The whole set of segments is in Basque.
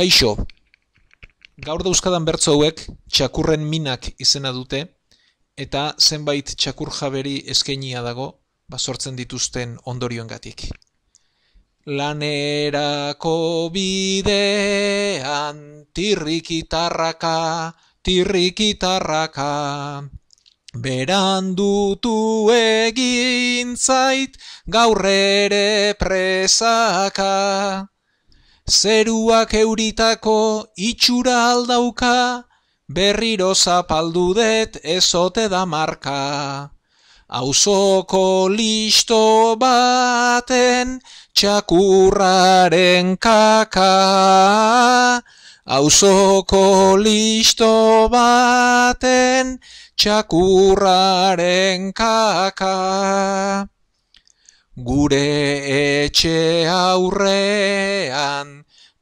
Kaixo, gaur dauzkadan bertzo hauek txakurren minak izena dute, eta zenbait txakur jaberi eskenia dago, basortzen dituzten ondorioen gatik. Lanerako bidean, tirrikitarraka, tirrikitarraka, Berandutu egin zait gaur ere presaka. Zeruak euritako itxura aldauka, berriro zapaldu det ezote da marka. Ausoko listo baten txakurraren kaka. Ausoko listo baten txakurraren kaka. Gure etxe aurrean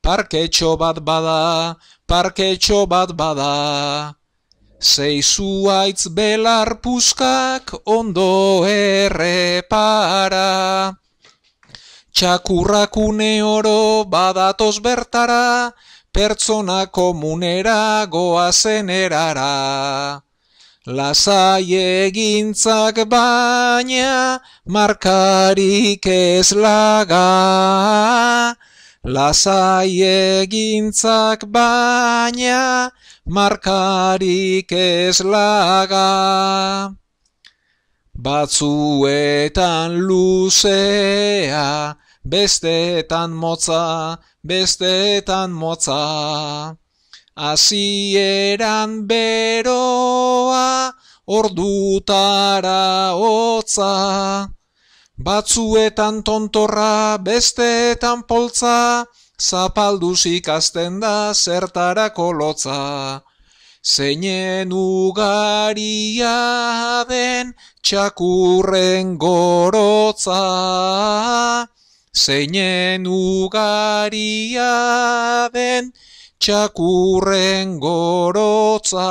parketxo bat bada, parketxo bat bada. Sei aitz belar puzkak ondo errepara. Txakurrakune oro badatoz bertara, pertsona komunera goazen erara. Lazai egintzak baina, markarik ez laga. Lasai egintzak baina markarik ez laga. Batzuetan luzea, bestetan motza, bestetan motza. Azieran beroa, ordutara hotza. Batzuetan tontorra, bestetan poltza, Zapalduz ikasten da zertarako lotza. Zeinen ugaria den txakurren gorotza. Zeinen ugaria den txakurren gorotza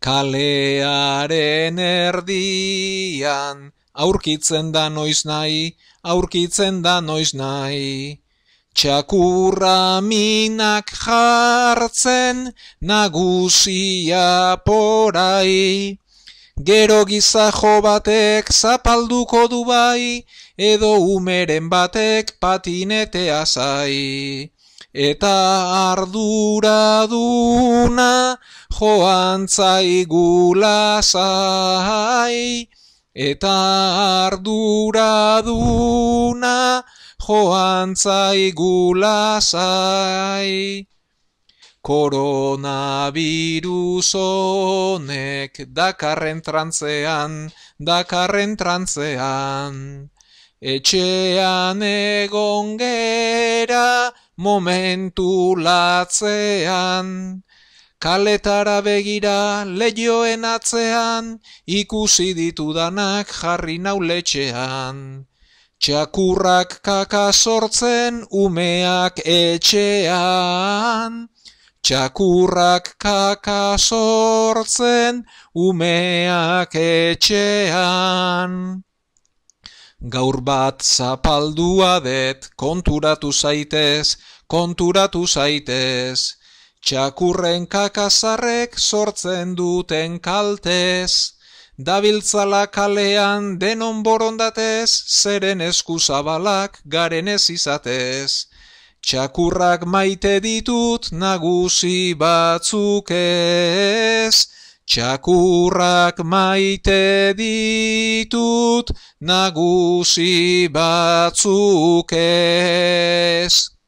kalearen erdian, aurkitzen da noiz nahi, aurkitzen da noiz nahi. Txakurra minak jartzen nagusia porai, gero gizajo batek zapalduko du bai, edo umeren batek patinetea zai. Eta arduraduna joan zaigu lasai, eta ardura duna joan zaigu lasai. dakarren trantzean, dakarren trantzean. Etxean egon gera momentu latzean. Kaletara begira leioen atzean, ikusi ditudanak jarri nauletxean. Txakurrak kaka sortzen umeak etxean. Txakurrak kaka sortzen umeak etxean. Gaur bat zapaldua det konturatu zaitez, konturatu zaitez. Txakurren kakazarrek sortzen duten kaltez, Dabiltzala kalean denon borondatez, Zeren eskuzabalak garen ez izatez. Txakurrak maite ditut nagusi batzuk ez, Txakurrak maite ditut nagusi batzuk ez.